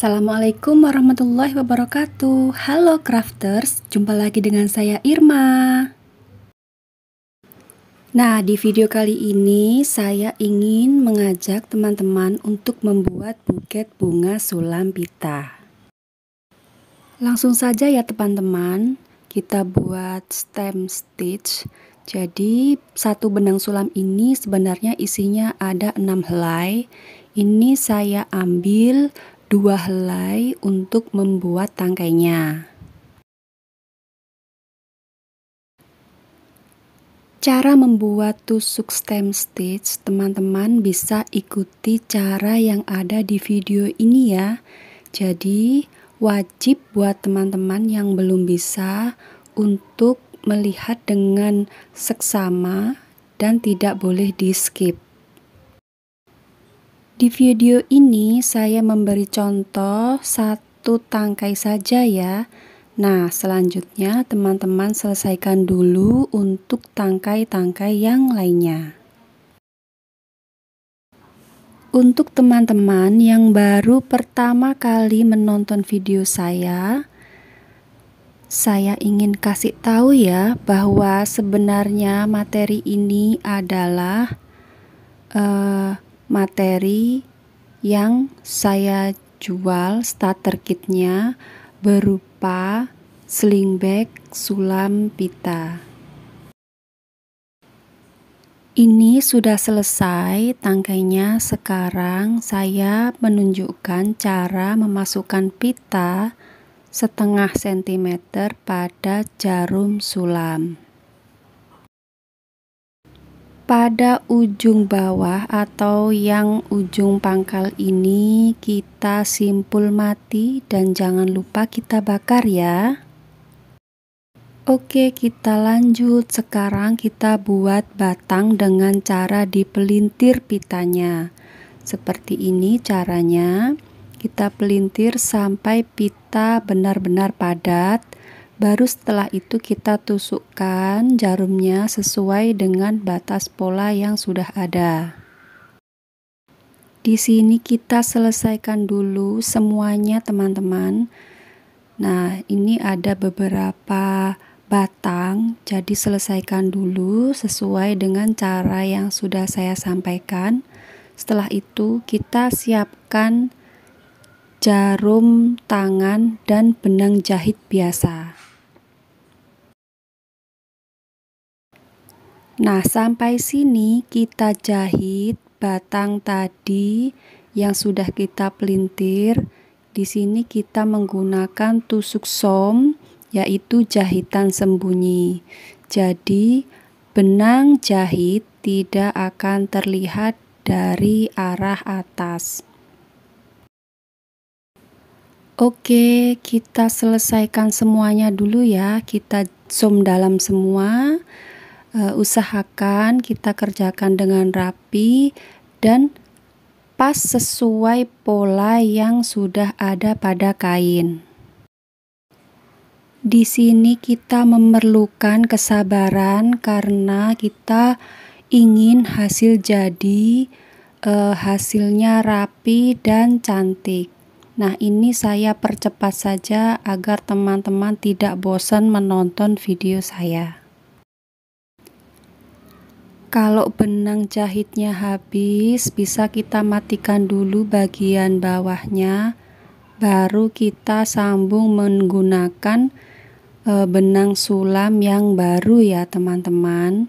Assalamualaikum warahmatullahi wabarakatuh. Halo crafters, jumpa lagi dengan saya Irma. Nah, di video kali ini saya ingin mengajak teman-teman untuk membuat buket bunga sulam pita. Langsung saja ya teman-teman, kita buat stem stitch. Jadi, satu benang sulam ini sebenarnya isinya ada 6 helai. Ini saya ambil dua helai untuk membuat tangkainya. Cara membuat tusuk stem stitch, teman-teman bisa ikuti cara yang ada di video ini ya. Jadi, wajib buat teman-teman yang belum bisa untuk melihat dengan seksama dan tidak boleh di skip. Di video ini saya memberi contoh satu tangkai saja ya. Nah, selanjutnya teman-teman selesaikan dulu untuk tangkai-tangkai yang lainnya. Untuk teman-teman yang baru pertama kali menonton video saya, saya ingin kasih tahu ya bahwa sebenarnya materi ini adalah uh, materi yang saya jual starter kitnya berupa sling bag sulam pita. Ini sudah selesai tangkainya. Sekarang saya menunjukkan cara memasukkan pita setengah sentimeter pada jarum sulam pada ujung bawah atau yang ujung pangkal ini kita simpul mati dan jangan lupa kita bakar ya Oke kita lanjut sekarang kita buat batang dengan cara dipelintir pitanya seperti ini caranya kita pelintir sampai pita benar-benar padat Baru setelah itu kita tusukkan jarumnya sesuai dengan batas pola yang sudah ada. Di sini kita selesaikan dulu semuanya teman-teman. Nah, ini ada beberapa batang, jadi selesaikan dulu sesuai dengan cara yang sudah saya sampaikan. Setelah itu kita siapkan jarum tangan dan benang jahit biasa. Nah, sampai sini kita jahit batang tadi yang sudah kita pelintir. Di sini kita menggunakan tusuk som, yaitu jahitan sembunyi. Jadi, benang jahit tidak akan terlihat dari arah atas. Oke, kita selesaikan semuanya dulu ya. Kita zoom dalam semua. Eh, usahakan kita kerjakan dengan rapi dan pas sesuai pola yang sudah ada pada kain. Di sini kita memerlukan kesabaran karena kita ingin hasil jadi eh, hasilnya rapi dan cantik. Nah, ini saya percepat saja agar teman-teman tidak bosan menonton video saya. Kalau benang jahitnya habis, bisa kita matikan dulu bagian bawahnya, baru kita sambung menggunakan e, benang sulam yang baru ya teman-teman.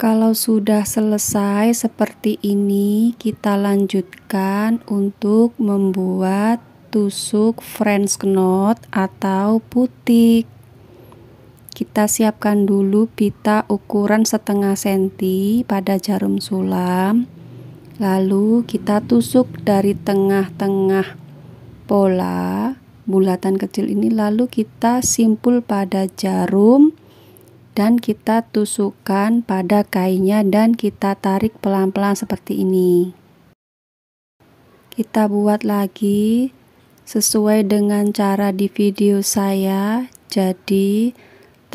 Kalau sudah selesai seperti ini, kita lanjutkan untuk membuat tusuk French knot atau putik kita siapkan dulu pita ukuran setengah senti pada jarum sulam lalu kita tusuk dari tengah-tengah pola bulatan kecil ini lalu kita simpul pada jarum dan kita tusukkan pada kainnya dan kita tarik pelan-pelan seperti ini kita buat lagi sesuai dengan cara di video saya jadi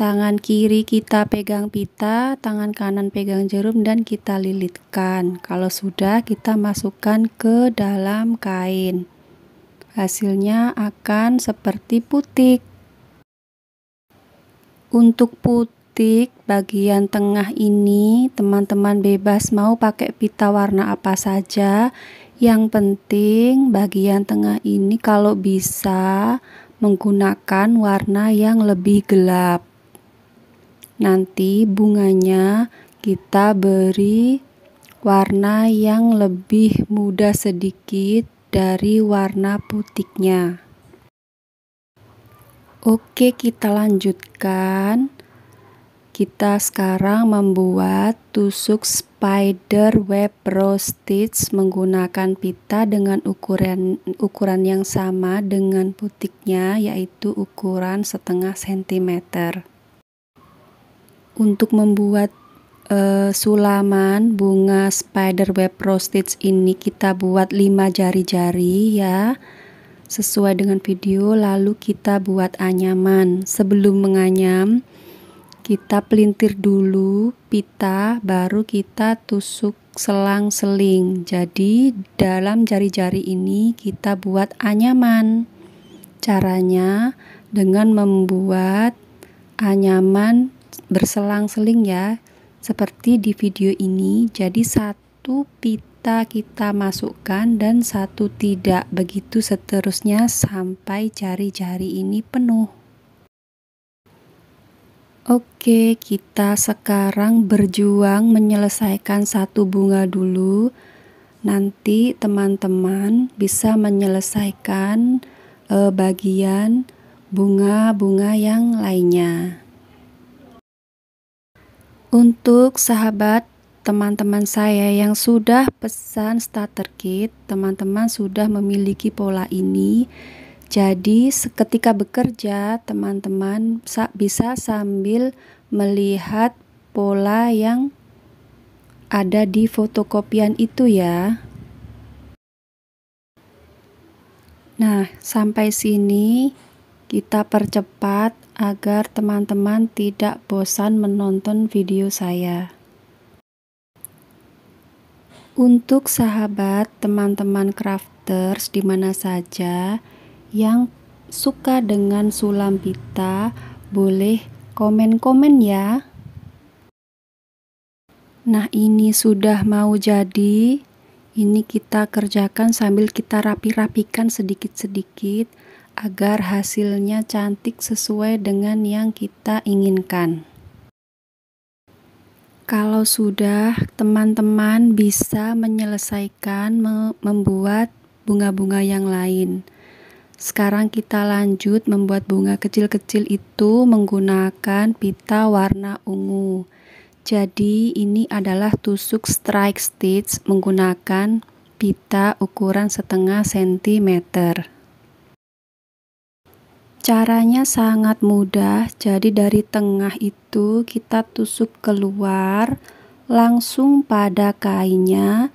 Tangan kiri kita pegang pita, tangan kanan pegang jarum dan kita lilitkan. Kalau sudah kita masukkan ke dalam kain. Hasilnya akan seperti putik. Untuk putik bagian tengah ini teman-teman bebas mau pakai pita warna apa saja. Yang penting bagian tengah ini kalau bisa menggunakan warna yang lebih gelap nanti bunganya kita beri warna yang lebih muda sedikit dari warna putiknya. Oke, kita lanjutkan. Kita sekarang membuat tusuk spider web row stitch menggunakan pita dengan ukuran ukuran yang sama dengan putiknya yaitu ukuran setengah sentimeter untuk membuat uh, sulaman bunga spiderweb row stitch ini kita buat 5 jari-jari ya sesuai dengan video lalu kita buat anyaman sebelum menganyam kita pelintir dulu pita baru kita tusuk selang-seling jadi dalam jari-jari ini kita buat anyaman caranya dengan membuat anyaman berselang-seling ya seperti di video ini jadi satu pita kita masukkan dan satu tidak begitu seterusnya sampai jari-jari ini penuh Oke kita sekarang berjuang menyelesaikan satu bunga dulu nanti teman-teman bisa menyelesaikan eh, bagian bunga-bunga yang lainnya untuk sahabat teman-teman saya yang sudah pesan starter kit, teman-teman sudah memiliki pola ini. Jadi, ketika bekerja, teman-teman bisa sambil melihat pola yang ada di fotokopian itu ya. Nah, sampai sini kita percepat agar teman-teman tidak bosan menonton video saya. Untuk sahabat teman-teman crafters di mana saja yang suka dengan sulam pita, boleh komen-komen ya. Nah, ini sudah mau jadi. Ini kita kerjakan sambil kita rapi-rapikan sedikit-sedikit agar hasilnya cantik sesuai dengan yang kita inginkan. Kalau sudah, teman-teman bisa menyelesaikan membuat bunga-bunga yang lain. Sekarang kita lanjut membuat bunga kecil-kecil itu menggunakan pita warna ungu. Jadi ini adalah tusuk strike stitch menggunakan pita ukuran setengah sentimeter. Caranya sangat mudah, jadi dari tengah itu kita tusuk keluar langsung pada kainnya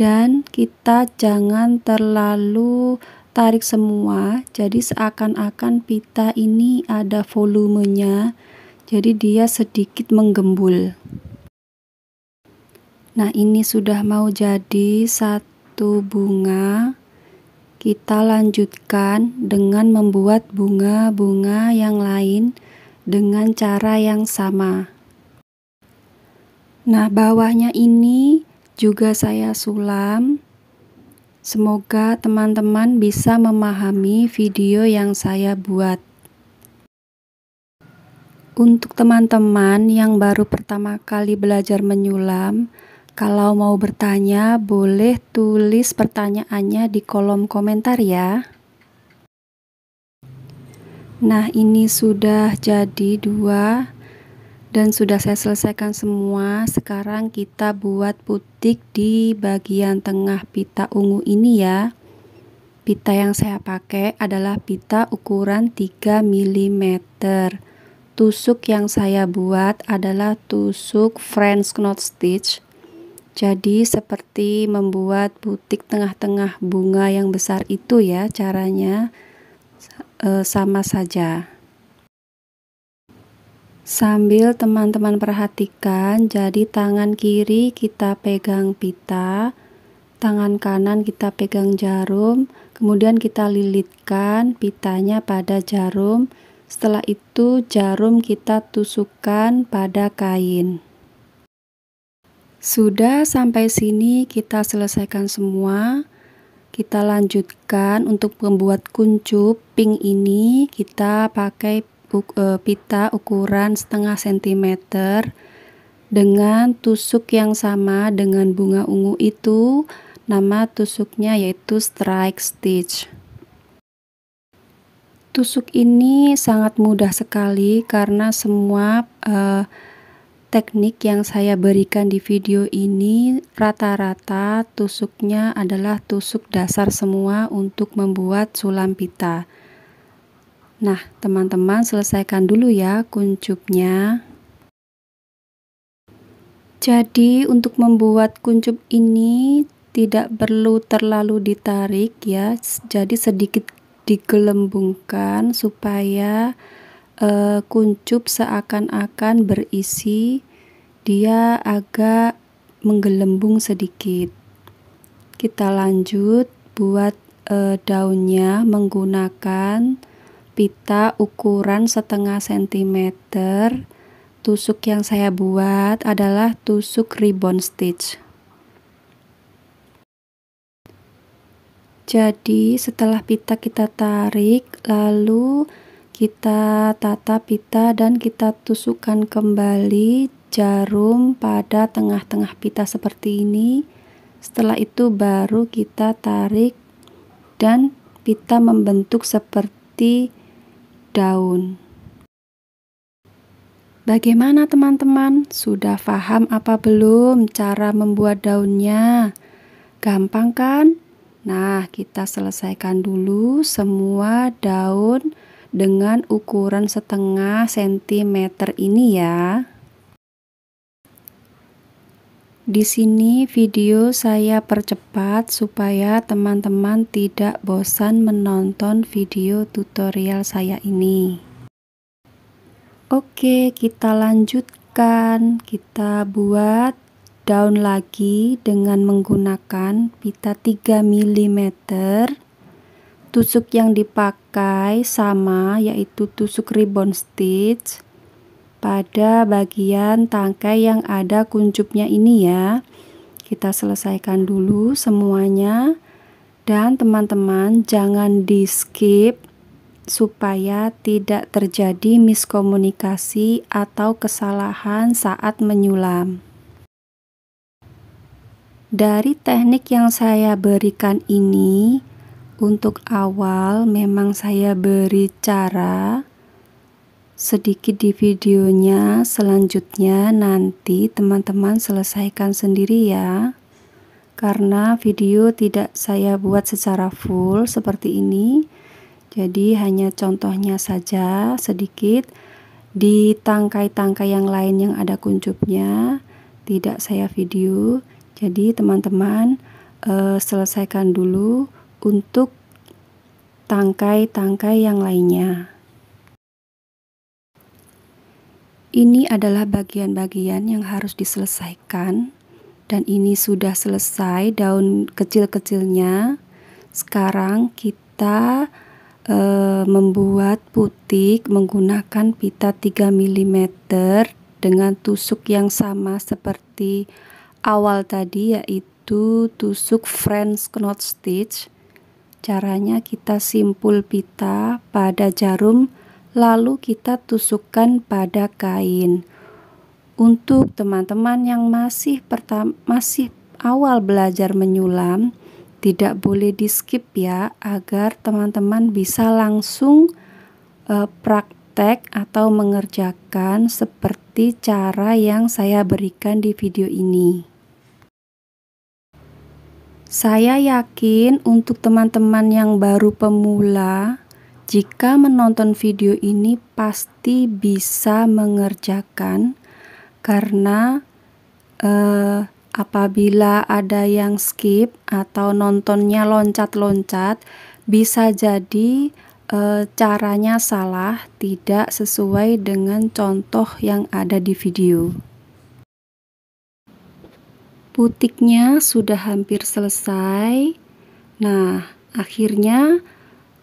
dan kita jangan terlalu tarik semua, jadi seakan-akan pita ini ada volumenya, jadi dia sedikit menggembul. Nah ini sudah mau jadi satu bunga kita lanjutkan dengan membuat bunga-bunga yang lain dengan cara yang sama. Nah, bawahnya ini juga saya sulam. Semoga teman-teman bisa memahami video yang saya buat. Untuk teman-teman yang baru pertama kali belajar menyulam, kalau mau bertanya, boleh tulis pertanyaannya di kolom komentar ya. Nah, ini sudah jadi dua dan sudah saya selesaikan semua. Sekarang kita buat putik di bagian tengah pita ungu ini ya. Pita yang saya pakai adalah pita ukuran 3 mm. Tusuk yang saya buat adalah tusuk French knot stitch jadi seperti membuat butik tengah-tengah bunga yang besar itu ya caranya e, sama saja. Sambil teman-teman perhatikan, jadi tangan kiri kita pegang pita, tangan kanan kita pegang jarum, kemudian kita lilitkan pitanya pada jarum. Setelah itu jarum kita tusukkan pada kain. Sudah sampai sini kita selesaikan semua. Kita lanjutkan untuk membuat kuncup pink ini kita pakai eh, pita ukuran setengah cm dengan tusuk yang sama dengan bunga ungu itu. Nama tusuknya yaitu strike stitch. Tusuk ini sangat mudah sekali karena semua uh, Teknik yang saya berikan di video ini rata-rata tusuknya adalah tusuk dasar semua untuk membuat sulam pita. Nah, teman-teman selesaikan dulu ya kuncupnya. Jadi, untuk membuat kuncup ini tidak perlu terlalu ditarik ya. Jadi sedikit digelembungkan supaya uh, kuncup seakan-akan berisi dia agak menggelembung sedikit. Kita lanjut buat e, daunnya menggunakan pita ukuran setengah sentimeter. Tusuk yang saya buat adalah tusuk ribbon stitch. Jadi setelah pita kita tarik, lalu kita tata pita dan kita tusukkan kembali jarum pada tengah-tengah pita seperti ini. Setelah itu baru kita tarik dan pita membentuk seperti daun. Bagaimana teman-teman? Sudah paham apa belum cara membuat daunnya? Gampang kan? Nah, kita selesaikan dulu semua daun dengan ukuran setengah cm ini ya. Di sini video saya percepat supaya teman-teman tidak bosan menonton video tutorial saya ini. Oke, kita lanjutkan. Kita buat daun lagi dengan menggunakan pita 3 mm tusuk yang dipakai sama yaitu tusuk ribbon stitch pada bagian tangkai yang ada kuncupnya ini ya kita selesaikan dulu semuanya dan teman-teman jangan di skip supaya tidak terjadi miskomunikasi atau kesalahan saat menyulam dari teknik yang saya berikan ini untuk awal memang saya beri cara sedikit di videonya selanjutnya nanti teman-teman selesaikan sendiri ya karena video tidak saya buat secara full seperti ini jadi hanya contohnya saja sedikit di tangkai-tangkai yang lain yang ada kuncupnya tidak saya video jadi teman-teman eh, selesaikan dulu untuk tangkai-tangkai yang lainnya. Ini adalah bagian-bagian yang harus diselesaikan dan ini sudah selesai daun kecil-kecilnya. Sekarang kita e, membuat putik menggunakan pita 3 mm dengan tusuk yang sama seperti awal tadi yaitu tusuk French knot stitch Caranya kita simpul pita pada jarum lalu kita tusukkan pada kain. Untuk teman-teman yang masih pertama masih awal belajar menyulam, tidak boleh di skip ya agar teman-teman bisa langsung e, praktek atau mengerjakan seperti cara yang saya berikan di video ini. Saya yakin untuk teman-teman yang baru pemula, jika menonton video ini pasti bisa mengerjakan karena eh, apabila ada yang skip atau nontonnya loncat-loncat, bisa jadi eh, caranya salah, tidak sesuai dengan contoh yang ada di video. Putiknya sudah hampir selesai. Nah, akhirnya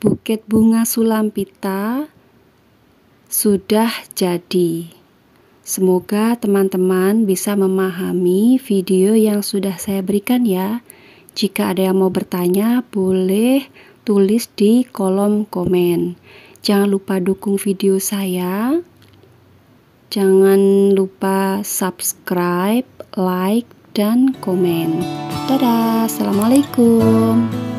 buket bunga sulam pita sudah jadi. Semoga teman-teman bisa memahami video yang sudah saya berikan ya. Jika ada yang mau bertanya, boleh tulis di kolom komen. Jangan lupa dukung video saya. Jangan lupa subscribe, like, dan komen. Dadah, assalamualaikum.